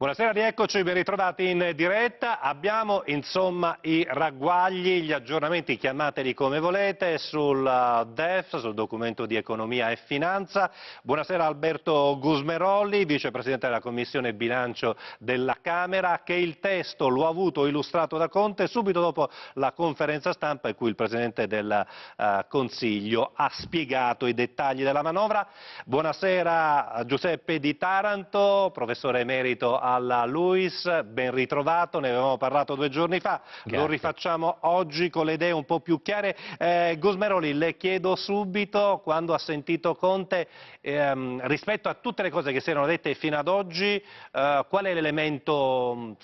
Buonasera, rieccoci, ben ritrovati in diretta. Abbiamo insomma i ragguagli, gli aggiornamenti, chiamateli come volete, sul eh, DEF, sul documento di economia e finanza. Buonasera Alberto Gusmeroli, vicepresidente della Commissione Bilancio della Camera, che il testo l'ho avuto illustrato da Conte subito dopo la conferenza stampa in cui il Presidente del eh, Consiglio ha spiegato i dettagli della manovra. Buonasera Giuseppe Di Taranto, professore emerito a alla Luis, ben ritrovato, ne avevamo parlato due giorni fa, Grazie. lo rifacciamo oggi con le idee un po' più chiare. Eh, Gosmeroli, le chiedo subito, quando ha sentito Conte, ehm, rispetto a tutte le cose che si erano dette fino ad oggi, eh, qual è l'elemento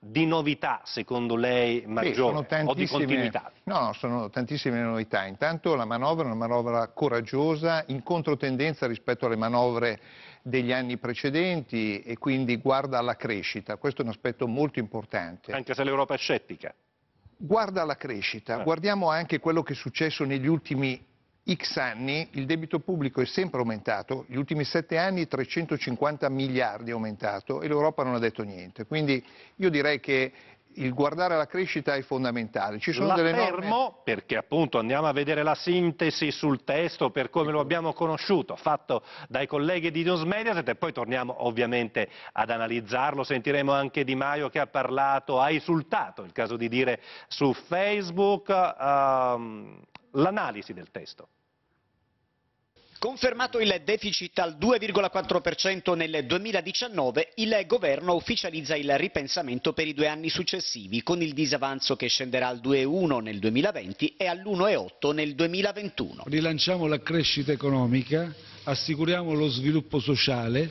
di novità, secondo lei, maggiore Beh, o di continuità? No, sono tantissime novità. Intanto la manovra è una manovra coraggiosa, in controtendenza rispetto alle manovre degli anni precedenti e quindi guarda alla crescita, questo è un aspetto molto importante. Anche se l'Europa è scettica. Guarda alla crescita, ah. guardiamo anche quello che è successo negli ultimi X anni, il debito pubblico è sempre aumentato, gli ultimi sette anni 350 miliardi è aumentato e l'Europa non ha detto niente. Quindi io direi che il guardare alla crescita è fondamentale. Ci sono la delle fermo norme... perché appunto andiamo a vedere la sintesi sul testo per come lo abbiamo conosciuto, fatto dai colleghi di News Mediaset e poi torniamo ovviamente ad analizzarlo. Sentiremo anche Di Maio che ha parlato, ha esultato, il caso di dire, su Facebook ehm, l'analisi del testo. Confermato il deficit al 2,4% nel 2019, il governo ufficializza il ripensamento per i due anni successivi, con il disavanzo che scenderà al 2,1 nel 2020 e all'1,8 nel 2021. Rilanciamo la crescita economica, assicuriamo lo sviluppo sociale,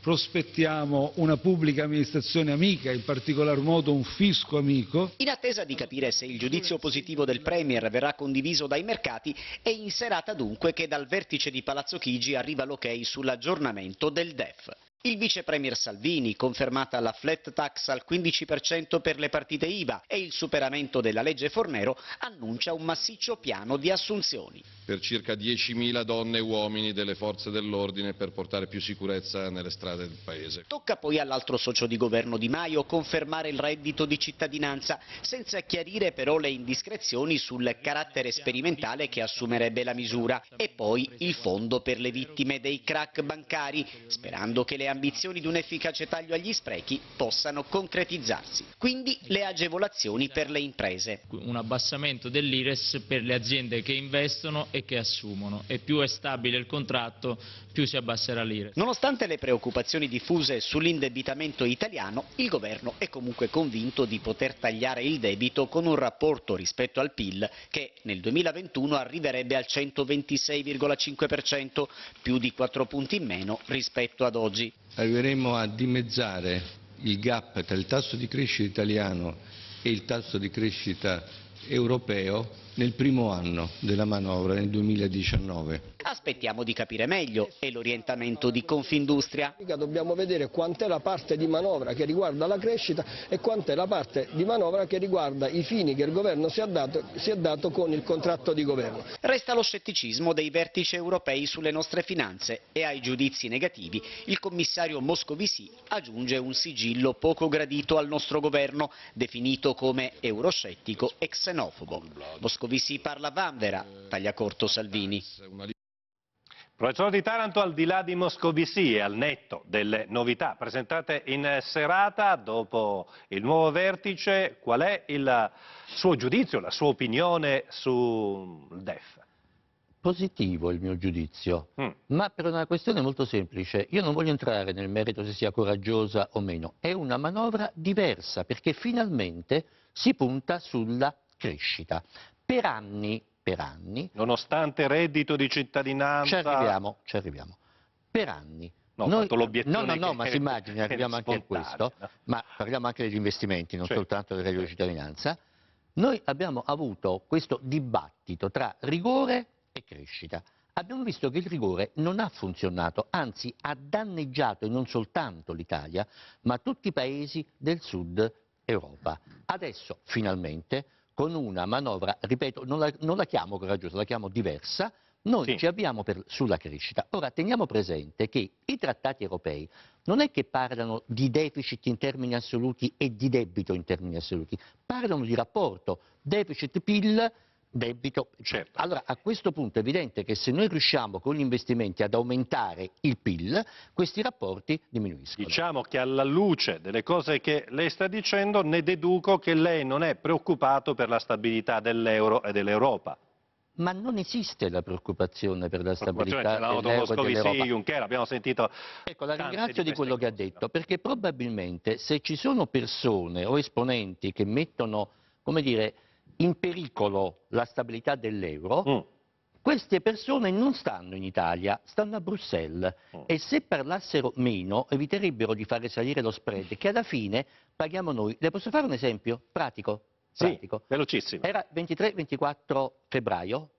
prospettiamo una pubblica amministrazione amica, in particolar modo un fisco amico. In attesa di capire se il giudizio positivo del Premier verrà condiviso dai mercati, è in serata dunque che dal vertice di Palazzo Chigi arriva l'ok sull'aggiornamento del DEF. Il vice premier Salvini, confermata la flat tax al 15% per le partite IVA e il superamento della legge Fornero, annuncia un massiccio piano di assunzioni. Per circa 10.000 donne e uomini delle forze dell'ordine per portare più sicurezza nelle strade del paese. Tocca poi all'altro socio di governo Di Maio confermare il reddito di cittadinanza, senza chiarire però le indiscrezioni sul carattere sperimentale che assumerebbe la misura. E poi il fondo per le vittime dei crack bancari, sperando che le ambizioni di un efficace taglio agli sprechi possano concretizzarsi. Quindi le agevolazioni per le imprese. Un abbassamento dell'IRES per le aziende che investono e che assumono e più è stabile il contratto più si abbasserà l'IRES. Nonostante le preoccupazioni diffuse sull'indebitamento italiano, il governo è comunque convinto di poter tagliare il debito con un rapporto rispetto al PIL che nel 2021 arriverebbe al 126,5%, più di 4 punti in meno rispetto ad oggi arriveremo a dimezzare il gap tra il tasso di crescita italiano e il tasso di crescita europeo nel primo anno della manovra, nel 2019. Aspettiamo di capire meglio e l'orientamento di Confindustria. Dobbiamo vedere quant'è la parte di manovra che riguarda la crescita e quant'è la parte di manovra che riguarda i fini che il governo si è dato, si è dato con il contratto di governo. Resta lo scetticismo dei vertici europei sulle nostre finanze e ai giudizi negativi il commissario Moscovici aggiunge un sigillo poco gradito al nostro governo, definito come euroscettico e xenofobo. Moscovici vi si parla Vanvera, taglia corto Salvini. Professore di Taranto al di là di Moscovici e al netto delle novità presentate in serata dopo il nuovo vertice, qual è il suo giudizio, la sua opinione sul DEF? Positivo il mio giudizio, mm. ma per una questione molto semplice, io non voglio entrare nel merito se sia coraggiosa o meno, è una manovra diversa perché finalmente si punta sulla crescita per anni, per anni... Nonostante reddito di cittadinanza... Ci arriviamo, ci arriviamo. Per anni No, Noi, no, no, no ma si immagini, arriviamo anche a questo, no? ma parliamo anche degli investimenti, non cioè, soltanto del reddito di cittadinanza. Noi abbiamo avuto questo dibattito tra rigore e crescita. Abbiamo visto che il rigore non ha funzionato, anzi ha danneggiato non soltanto l'Italia, ma tutti i paesi del sud Europa. Adesso, finalmente, con una manovra, ripeto, non la, non la chiamo coraggiosa, la chiamo diversa, noi sì. ci abbiamo per, sulla crescita. Ora teniamo presente che i trattati europei non è che parlano di deficit in termini assoluti e di debito in termini assoluti, parlano di rapporto deficit-PIL Debito, certo. Allora a questo punto è evidente che se noi riusciamo con gli investimenti ad aumentare il PIL, questi rapporti diminuiscono. Diciamo che alla luce delle cose che lei sta dicendo ne deduco che lei non è preoccupato per la stabilità dell'euro e dell'Europa. Ma non esiste la preoccupazione per la stabilità dell'euro e dell'Europa. Juncker, abbiamo sentito ecco, la ringrazio di, di quello cose. che ha detto, perché probabilmente se ci sono persone o esponenti che mettono, come dire, in pericolo la stabilità dell'euro, mm. queste persone non stanno in Italia, stanno a Bruxelles mm. e se parlassero meno eviterebbero di fare salire lo spread che alla fine paghiamo noi. Le posso fare un esempio pratico? pratico. Sì, velocissimo. Era 23-24 febbraio,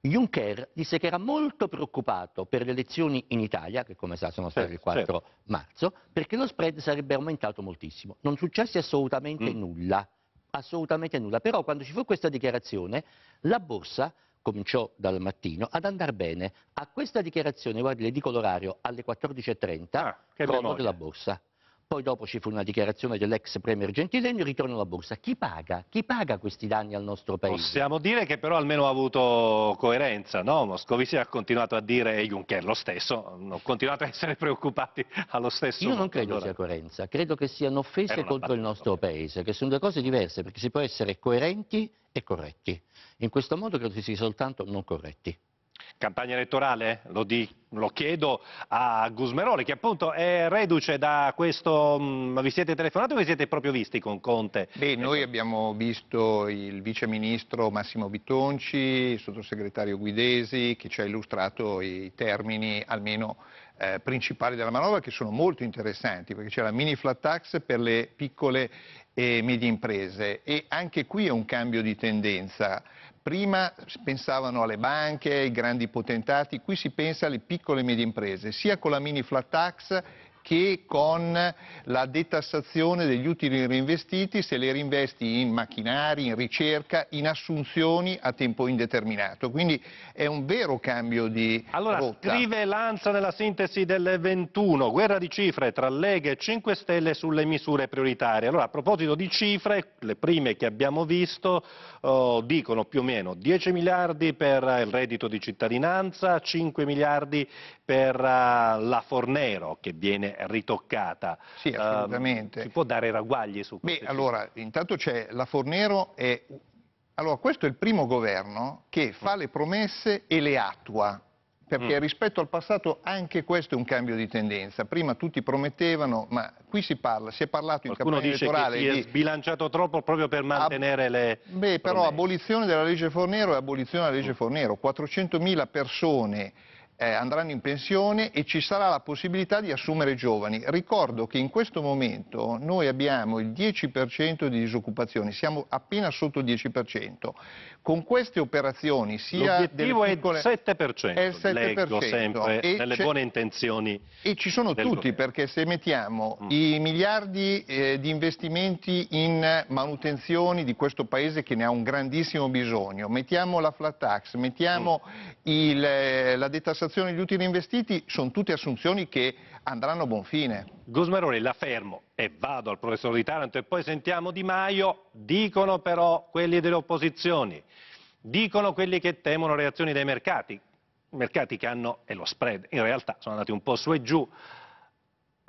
Juncker disse che era molto preoccupato per le elezioni in Italia, che come sa sono state certo, il 4 certo. marzo, perché lo spread sarebbe aumentato moltissimo. Non successe assolutamente mm. nulla assolutamente nulla. Però quando ci fu questa dichiarazione, la borsa cominciò dal mattino ad andare bene. A questa dichiarazione, guardi, le dico l'orario, alle 14.30, ah, comodo la borsa. Poi dopo ci fu una dichiarazione dell'ex premier Gentileni, ritorno alla borsa. Chi paga? Chi paga questi danni al nostro paese? Possiamo dire che però almeno ha avuto coerenza, no? Moscovici ha continuato a dire, e Juncker lo stesso, hanno continuato a essere preoccupati allo stesso Io non credo allora... sia coerenza, credo che siano offese contro il nostro ovvio. paese, che sono due cose diverse, perché si può essere coerenti e corretti. In questo modo credo che si sia soltanto non corretti. Campagna elettorale? Lo, di, lo chiedo a Gusmeroli che appunto è reduce da questo... Mm, ma vi siete telefonati o vi siete proprio visti con Conte? Beh, noi abbiamo visto il vice ministro Massimo Bitonci, il sottosegretario Guidesi che ci ha illustrato i termini almeno eh, principali della manovra che sono molto interessanti perché c'è la mini flat tax per le piccole e medie imprese e anche qui è un cambio di tendenza Prima pensavano alle banche, ai grandi potentati, qui si pensa alle piccole e medie imprese, sia con la mini flat tax che con la detassazione degli utili reinvestiti se le reinvesti in macchinari, in ricerca, in assunzioni a tempo indeterminato. Quindi è un vero cambio di allora, rotta. Allora scrive Lanza nella sintesi del 21, guerra di cifre tra Lega e 5 Stelle sulle misure prioritarie. Allora a proposito di cifre, le prime che abbiamo visto oh, dicono più o meno 10 miliardi per il reddito di cittadinanza, 5 miliardi per uh, la Fornero che viene ritoccata. Sì, ehm, assolutamente. Um, si può dare ragguagli su questo? Beh, allora, intanto c'è la Fornero è... Allora, questo è il primo governo che fa mm. le promesse e le attua perché mm. rispetto al passato anche questo è un cambio di tendenza. Prima tutti promettevano, ma qui si parla, si è parlato Qualcuno in campagna elettorale... Qualcuno si è sbilanciato troppo proprio per mantenere ab... le... Beh, però abolizione della legge Fornero e abolizione della legge mm. Fornero. 400.000 persone eh, andranno in pensione e ci sarà la possibilità di assumere giovani. Ricordo che in questo momento noi abbiamo il 10% di disoccupazione, siamo appena sotto il 10%. Con queste operazioni sia L'obiettivo piccole... è il 7%, è il 7%, leggo sempre e nelle buone intenzioni E ci sono tutti governo. perché se mettiamo mm. i miliardi eh, di investimenti in manutenzioni di questo paese che ne ha un grandissimo bisogno, mettiamo la flat tax, mettiamo mm. il, eh, la detassazione tassazione degli utili investiti sono tutte assunzioni che andranno a buon fine. Gusmeroni, la fermo e vado al professor Di Taranto e poi sentiamo Di Maio, dicono però quelli delle opposizioni, dicono quelli che temono reazioni dei mercati, mercati che hanno, e lo spread, in realtà sono andati un po' su e giù,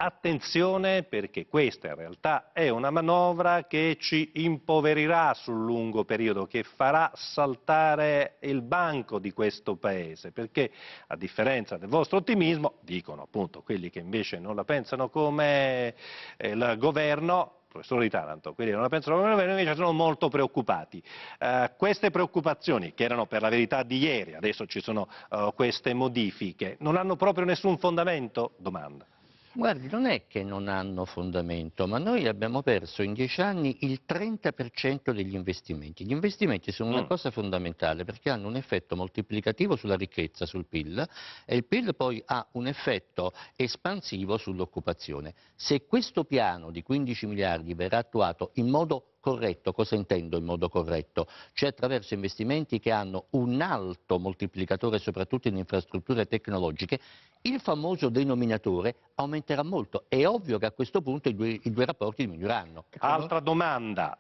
Attenzione perché questa in realtà è una manovra che ci impoverirà sul lungo periodo, che farà saltare il banco di questo Paese, perché a differenza del vostro ottimismo, dicono appunto quelli che invece non la pensano come eh, il governo, professore di Taranto, quelli che non la pensano come il governo invece sono molto preoccupati. Eh, queste preoccupazioni, che erano per la verità di ieri, adesso ci sono uh, queste modifiche, non hanno proprio nessun fondamento? Domanda. Guardi, non è che non hanno fondamento, ma noi abbiamo perso in dieci anni il 30% degli investimenti. Gli investimenti sono una mm. cosa fondamentale perché hanno un effetto moltiplicativo sulla ricchezza, sul PIL, e il PIL poi ha un effetto espansivo sull'occupazione. Se questo piano di 15 miliardi verrà attuato in modo corretto, cosa intendo in modo corretto? Cioè attraverso investimenti che hanno un alto moltiplicatore soprattutto in infrastrutture tecnologiche, il famoso denominatore aumenterà molto. È ovvio che a questo punto i due, i due rapporti miglioreranno. Altra domanda,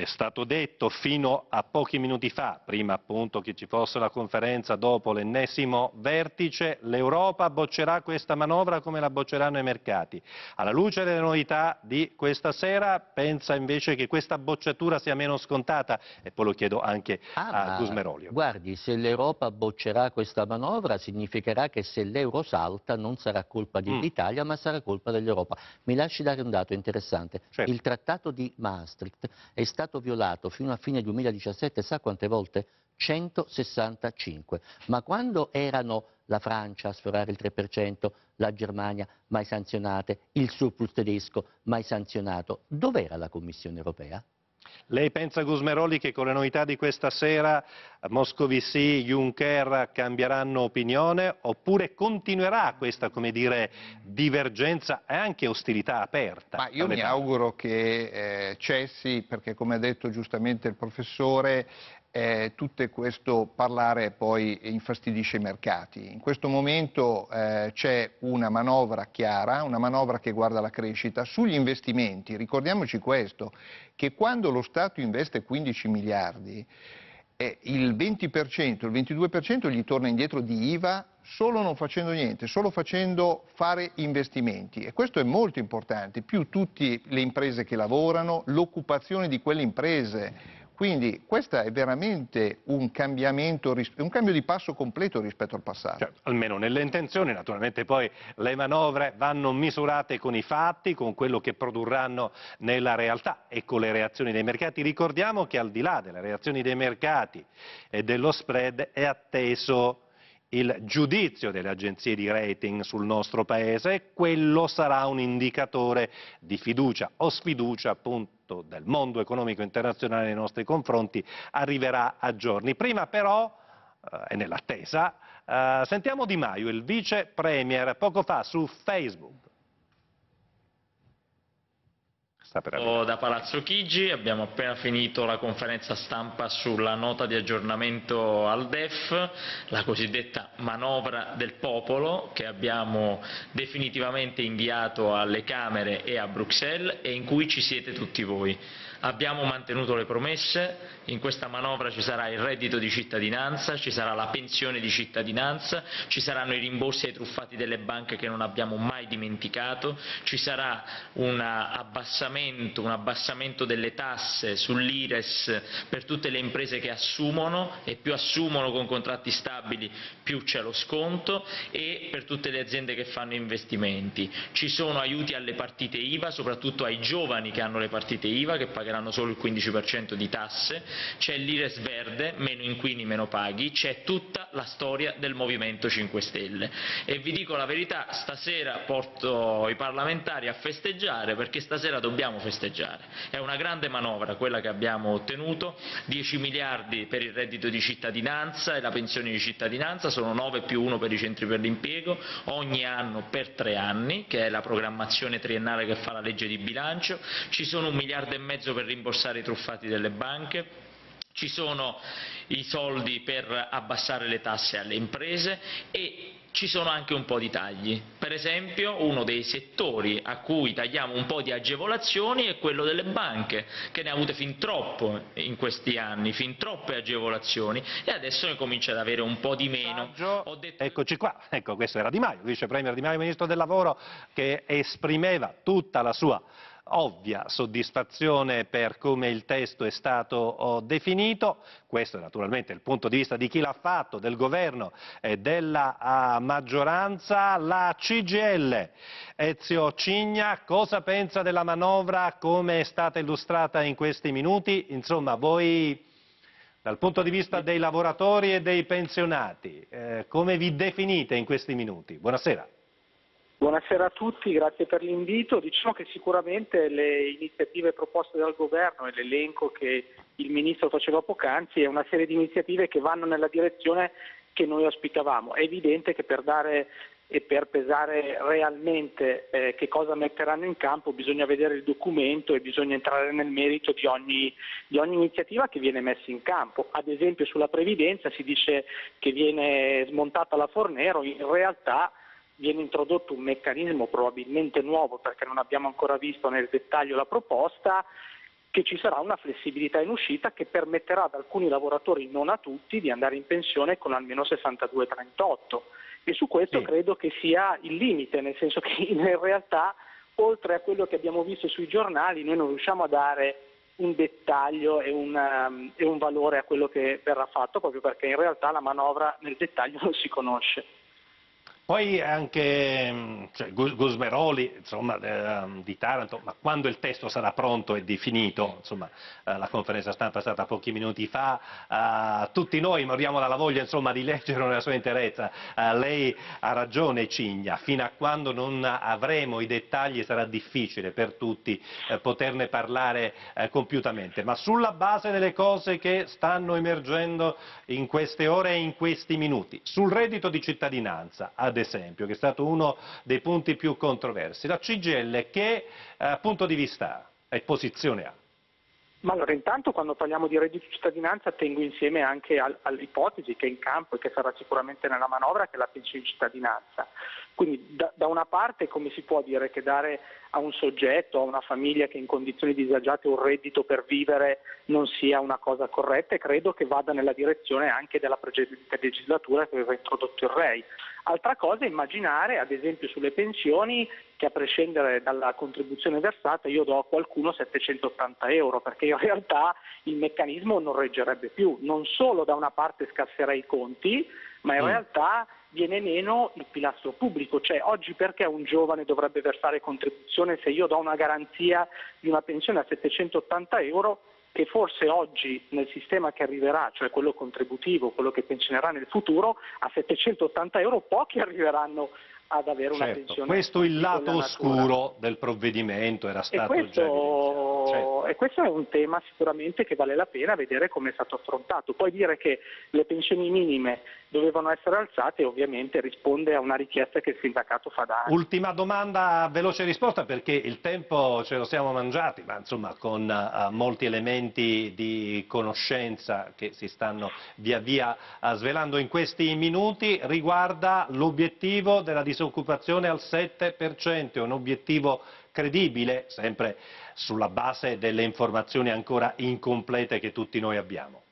è stato detto fino a pochi minuti fa, prima appunto che ci fosse la conferenza dopo l'ennesimo vertice, l'Europa boccerà questa manovra come la bocceranno i mercati. Alla luce delle novità di questa sera, pensa invece che questa bocciatura sia meno scontata? E poi lo chiedo anche ah, a Gusmerolio. Guardi, se l'Europa boccerà questa manovra significherà che se l'euro salta non sarà colpa mm. dell'Italia, mm. ma sarà colpa dell'Europa. Mi lasci dare un dato interessante. Certo. Il trattato di Maastricht è stato stato violato fino a fine 2017, sa quante volte? 165. Ma quando erano la Francia a sforare il 3%, la Germania mai sanzionate, il surplus tedesco mai sanzionato, dov'era la Commissione europea? Lei pensa, Gusmeroli, che con le novità di questa sera Moscovici, Juncker cambieranno opinione oppure continuerà questa, dire, divergenza e anche ostilità aperta? Ma io mi auguro che eh, cessi, perché come ha detto giustamente il professore, eh, tutto questo parlare poi infastidisce i mercati. In questo momento eh, c'è una manovra chiara, una manovra che guarda la crescita sugli investimenti. Ricordiamoci questo, che quando lo Stato investe 15 miliardi, eh, il 20%, il 22% gli torna indietro di IVA solo non facendo niente, solo facendo fare investimenti e questo è molto importante, più tutte le imprese che lavorano, l'occupazione di quelle imprese quindi questo è veramente un, un cambio di passo completo rispetto al passato. Cioè, almeno nelle intenzioni, naturalmente poi le manovre vanno misurate con i fatti, con quello che produrranno nella realtà e con le reazioni dei mercati. Ricordiamo che al di là delle reazioni dei mercati e dello spread è atteso il giudizio delle agenzie di rating sul nostro paese e quello sarà un indicatore di fiducia o sfiducia appunto del mondo economico internazionale nei nostri confronti arriverà a giorni. Prima però, eh, è nell'attesa, eh, sentiamo Di Maio, il vice premier, poco fa su Facebook sta per oh, arrivare. Da Palazzo Chigi abbiamo appena finito la conferenza stampa sulla nota di aggiornamento al DEF, la cosiddetta manovra del popolo che abbiamo definitivamente inviato alle Camere e a Bruxelles e in cui ci siete tutti voi. Abbiamo mantenuto le promesse, in questa manovra ci sarà il reddito di cittadinanza, ci sarà la pensione di cittadinanza, ci saranno i rimborsi ai truffati delle banche che non abbiamo mai dimenticato, ci sarà un abbassamento, un abbassamento delle tasse sull'IRES per tutte le imprese che assumono e più assumono con contratti stabili più c'è lo sconto e per tutte le aziende che fanno investimenti. Ci sono aiuti alle partite IVA, soprattutto ai giovani che hanno le partite IVA, che pagano pagheranno solo il 15% di tasse, c'è l'Ires Verde, meno inquini meno paghi, c'è tutta la storia del Movimento 5 Stelle. E vi dico la verità, stasera porto i parlamentari a festeggiare perché stasera dobbiamo festeggiare. È una grande manovra quella che abbiamo ottenuto, 10 miliardi per il reddito di cittadinanza e la pensione di cittadinanza, sono 9 più 1 per i centri per l'impiego, ogni anno per tre anni, che è la programmazione triennale che fa la legge di bilancio, ci sono un miliardo e mezzo per per rimborsare i truffati delle banche, ci sono i soldi per abbassare le tasse alle imprese e ci sono anche un po' di tagli. Per esempio uno dei settori a cui tagliamo un po' di agevolazioni è quello delle banche, che ne ha avute fin troppo in questi anni, fin troppe agevolazioni e adesso ne comincia ad avere un po' di meno. Detto... Eccoci qua, ecco questo era Di Maio, vice premier Di Maio, ministro del lavoro, che esprimeva tutta la sua ovvia soddisfazione per come il testo è stato oh, definito, questo è naturalmente il punto di vista di chi l'ha fatto, del governo e della ah, maggioranza. La CGL, Ezio Cigna, cosa pensa della manovra, come è stata illustrata in questi minuti? Insomma, voi dal punto di vista dei lavoratori e dei pensionati, eh, come vi definite in questi minuti? Buonasera. Buonasera a tutti, grazie per l'invito. Diciamo che sicuramente le iniziative proposte dal governo e l'elenco che il ministro faceva poc'anzi è una serie di iniziative che vanno nella direzione che noi auspicavamo. È evidente che per dare e per pesare realmente eh, che cosa metteranno in campo bisogna vedere il documento e bisogna entrare nel merito di ogni, di ogni, iniziativa che viene messa in campo. Ad esempio sulla previdenza si dice che viene smontata la Fornero, in realtà viene introdotto un meccanismo probabilmente nuovo perché non abbiamo ancora visto nel dettaglio la proposta che ci sarà una flessibilità in uscita che permetterà ad alcuni lavoratori, non a tutti, di andare in pensione con almeno 62-38 e su questo sì. credo che sia il limite, nel senso che in realtà oltre a quello che abbiamo visto sui giornali noi non riusciamo a dare un dettaglio e un, um, e un valore a quello che verrà fatto proprio perché in realtà la manovra nel dettaglio non si conosce. Poi anche mm, cioè, Gosmeroli insomma, eh, um, di Taranto, ma quando il testo sarà pronto e definito, insomma, eh, la conferenza stampa è stata pochi minuti fa, eh, tutti noi moriamo dalla voglia insomma, di leggerlo nella sua interezza. Eh, lei ha ragione Cigna, fino a quando non avremo i dettagli sarà difficile per tutti eh, poterne parlare eh, compiutamente, ma sulla base delle cose che stanno emergendo in queste ore e in questi minuti, sul reddito di cittadinanza, ad esempio, che è stato uno dei punti più controversi. La CGL che eh, punto di vista ha e posizione ha? Ma allora intanto quando parliamo di reddito di cittadinanza tengo insieme anche al, all'ipotesi che è in campo e che sarà sicuramente nella manovra che è la pensione di cittadinanza. Quindi da, da, una parte come si può dire che dare a un soggetto, a una famiglia che in condizioni disagiate un reddito per vivere non sia una cosa corretta e credo che vada nella direzione anche della precedente legislatura che aveva introdotto il REI. Altra cosa è immaginare, ad esempio sulle pensioni, che a prescindere dalla contribuzione versata io do a qualcuno 780 euro, perché in realtà il meccanismo non reggerebbe più. Non solo da una parte scasserei i conti, ma in mm. realtà viene meno il pilastro pubblico, cioè oggi perché un giovane dovrebbe versare contribuzione se io do una garanzia di una pensione a 780 euro che forse oggi nel sistema che arriverà, cioè quello contributivo, quello che pensionerà nel futuro, a 780 euro pochi arriveranno ad avere certo, una pensione. Questo è il lato oscuro del provvedimento, era stato e questo, certo. E questo è un tema sicuramente che vale la pena vedere come è stato affrontato. Poi dire che le pensioni minime dovevano essere alzate e ovviamente risponde a una richiesta che il sindacato fa da anni. Ultima domanda, veloce risposta perché il tempo ce lo siamo mangiati, ma insomma con uh, molti elementi di conoscenza che si stanno via via uh, svelando in questi minuti, riguarda l'obiettivo della disoccupazione al 7%, un obiettivo credibile, sempre sulla base delle informazioni ancora incomplete che tutti noi abbiamo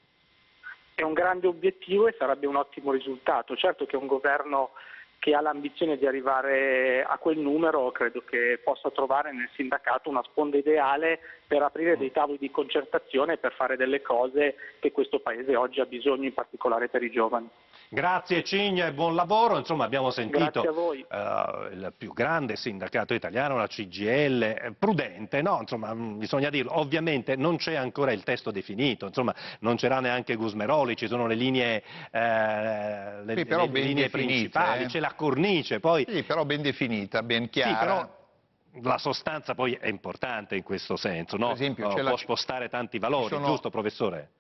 è un grande obiettivo e sarebbe un ottimo risultato. Certo che un governo che ha l'ambizione di arrivare a quel numero credo che possa trovare nel sindacato una sponda ideale per aprire dei tavoli di concertazione e per fare delle cose che questo Paese oggi ha bisogno, in particolare per i giovani. Grazie Cigna e buon lavoro. Insomma, abbiamo sentito uh, il più grande sindacato italiano, la CGL, eh, prudente, no? Insomma, mm, bisogna dirlo. Ovviamente non c'è ancora il testo definito, insomma, non c'era neanche Gusmeroli, ci sono le linee, eh, le, sì, le linee definite, principali, eh? c'è la cornice. Poi... Sì, però ben definita, ben chiara. Sì, però la sostanza poi è importante in questo senso, no? esempio, oh, può la... spostare tanti valori, sono... giusto professore?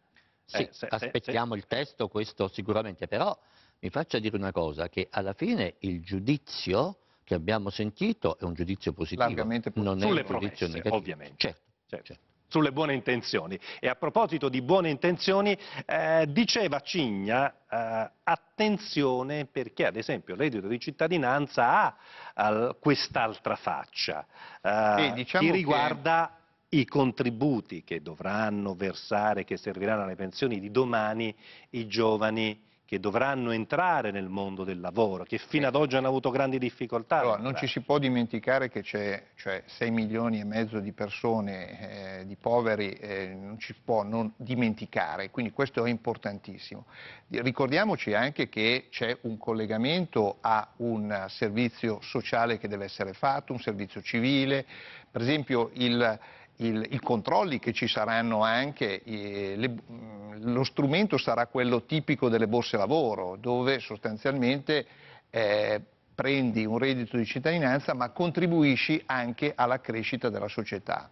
Sì, eh, se, aspettiamo se, il testo, questo sicuramente, però mi faccia dire una cosa, che alla fine il giudizio che abbiamo sentito è un giudizio positivo, non Sulle è un promesse, negativo. Ovviamente. certo. certo. certo sulle buone intenzioni. E a proposito di buone intenzioni, eh, diceva Cigna, eh, attenzione perché ad esempio l'edito di cittadinanza ha eh, quest'altra faccia, eh, sì, diciamo che riguarda i contributi che dovranno versare, che serviranno alle pensioni di domani, i giovani che dovranno entrare nel mondo del lavoro, che fino ad oggi hanno avuto grandi difficoltà. Allora, non ci si può dimenticare che c'è cioè, 6 milioni e mezzo di persone, eh, di poveri, eh, non ci si può non dimenticare, quindi questo è importantissimo. Ricordiamoci anche che c'è un collegamento a un servizio sociale che deve essere fatto, un servizio civile, per esempio il il, i controlli che ci saranno anche, eh, le, mm, lo strumento sarà quello tipico delle borse lavoro, dove sostanzialmente eh, prendi un reddito di cittadinanza ma contribuisci anche alla crescita della società.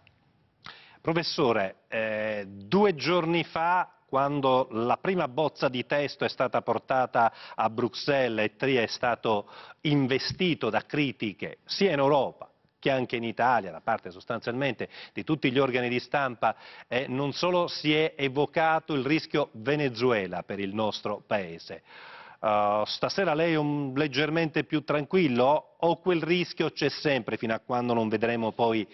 Professore, eh, due giorni fa quando la prima bozza di testo è stata portata a Bruxelles e Tri è stato investito da critiche sia in Europa che anche in Italia, da parte sostanzialmente di tutti gli organi di stampa, eh, non solo si è evocato il rischio Venezuela per il nostro Paese. Uh, stasera lei è un, leggermente più tranquillo o quel rischio c'è sempre fino a quando non vedremo poi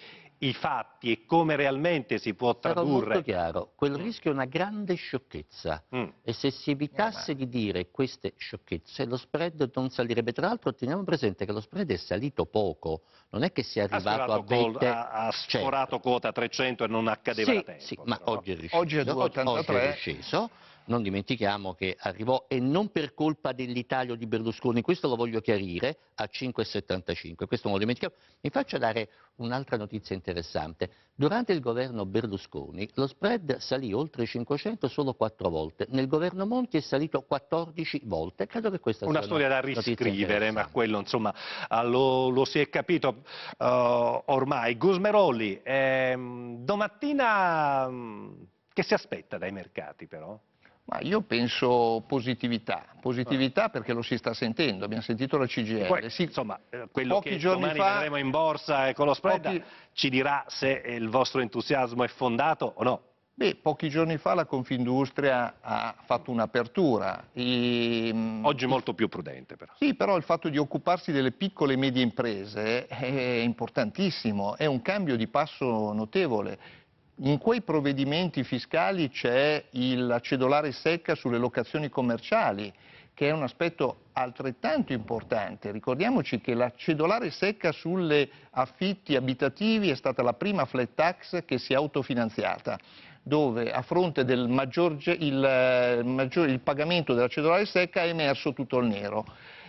i fatti e come realmente si può tradurre. Però molto chiaro, quel mm. rischio è una grande sciocchezza mm. e se si evitasse eh, ma... di dire queste sciocchezze lo spread non salirebbe. Tra l'altro teniamo presente che lo spread è salito poco, non è che sia arrivato a 20... Gol, ha, ha cioè, sforato quota 300 e non accadeva sì, tempo. Sì, ma oggi è, oggi è 2,83. Oggi è sceso non dimentichiamo che arrivò e non per colpa dell'Italia o di Berlusconi, questo lo voglio chiarire, a 5,75, questo non lo dimentichiamo. Mi faccio dare un'altra notizia interessante. Durante il governo Berlusconi lo spread salì oltre 500 solo 4 volte, nel governo Monti è salito 14 volte, credo che questa sia una storia da riscrivere, ma quello insomma ah, lo, lo si è capito uh, ormai. Gusmeroli, eh, domattina mm, che si aspetta dai mercati però? Ma io penso positività, positività perché lo si sta sentendo, abbiamo sentito la CGL. Poi, sì, insomma, eh, quello pochi che domani fa, vedremo in borsa e con lo spread pochi... ci dirà se il vostro entusiasmo è fondato o no. Beh, pochi giorni fa la Confindustria ha fatto un'apertura. Mm, Oggi molto più prudente però. Sì, però il fatto di occuparsi delle piccole e medie imprese è importantissimo, è un cambio di passo notevole. In quei provvedimenti fiscali c'è la cedolare secca sulle locazioni commerciali, che è un aspetto altrettanto importante. Ricordiamoci che la cedolare secca sulle affitti abitativi è stata la prima flat tax che si è autofinanziata dove a fronte del maggior, il, eh, maggior, il pagamento della cedolare secca è emerso tutto il nero.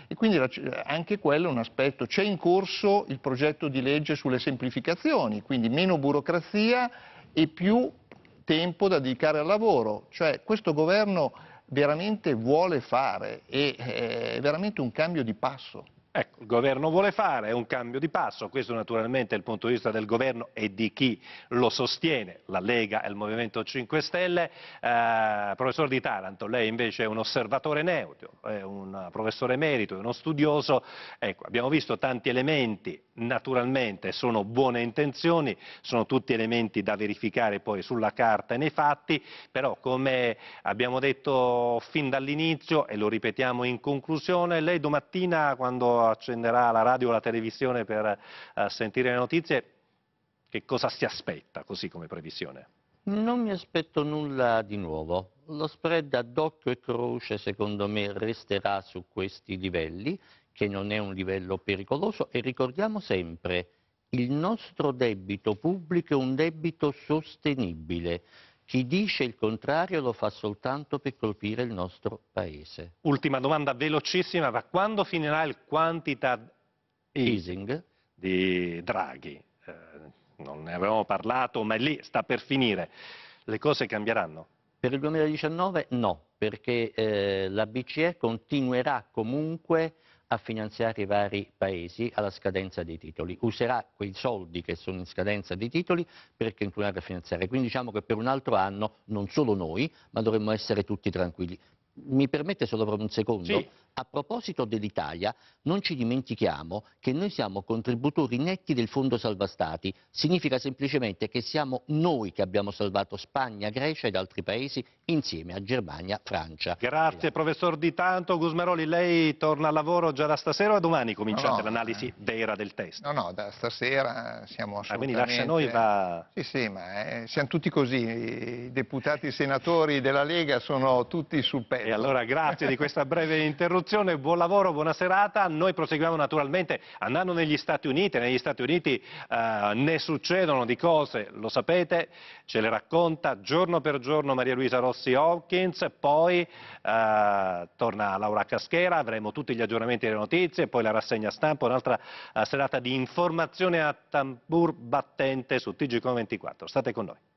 E quindi anche quello è un aspetto. C'è in corso il progetto di legge sulle semplificazioni, quindi meno burocrazia, e più tempo da dedicare al lavoro. Cioè questo governo veramente vuole fare, è, eh, è veramente un cambio di passo. Ecco, il governo vuole fare, un cambio di passo, questo naturalmente è il punto di vista del governo e di chi lo sostiene, la Lega e il Movimento 5 Stelle. Eh, professor Di Taranto, lei invece è un osservatore neutro, è un professore emerito, è uno studioso. Ecco, abbiamo visto tanti elementi, naturalmente sono buone intenzioni, sono tutti elementi da verificare poi sulla carta e nei fatti, però come abbiamo detto fin dall'inizio e lo ripetiamo in conclusione, lei domattina quando accenderà la radio o la televisione per eh, sentire le notizie, che cosa si aspetta così come previsione? Non mi aspetto nulla di nuovo. Lo spread ad occhio e croce secondo me resterà su questi livelli, che non è un livello pericoloso e ricordiamo sempre il nostro debito pubblico è un debito sostenibile. Chi dice il contrario lo fa soltanto per colpire il nostro Paese. Ultima domanda velocissima, ma quando finirà il quantitative easing di Draghi? Eh, non ne avevamo parlato, ma lì sta per finire. Le cose cambieranno? Per il 2019 no, perché eh, la BCE continuerà comunque a finanziare i vari paesi alla scadenza dei titoli. Userà quei soldi che sono in scadenza dei titoli per continuare a finanziare. Quindi diciamo che per un altro anno non solo noi, ma dovremmo essere tutti tranquilli. Mi permette solo per un secondo? Sì. A proposito dell'Italia, non ci dimentichiamo che noi siamo contributori netti del Fondo Salva Stati. Significa semplicemente che siamo noi che abbiamo salvato Spagna, Grecia ed altri paesi insieme a Germania, Francia. Grazie e... professor Di Tanto. Gusmeroli, lei torna al lavoro già da stasera o domani cominciate no, no, l'analisi eh, d'era del testo? No, no, da stasera eh, siamo assolutamente... Ah, quindi lascia noi va... Sì, sì, ma eh, siamo tutti così. I deputati e i senatori della Lega sono tutti sul pezzo. E allora grazie di questa breve interruzione, buon lavoro, buona serata. Noi proseguiamo naturalmente andando negli Stati Uniti. Negli Stati Uniti eh, ne succedono di cose, lo sapete, ce le racconta giorno per giorno Maria Luisa Rossi Hawkins, poi eh, torna Laura Caschera, avremo tutti gli aggiornamenti delle notizie, poi la rassegna stampa, un'altra eh, serata di informazione a tambur battente su TG24. State con noi.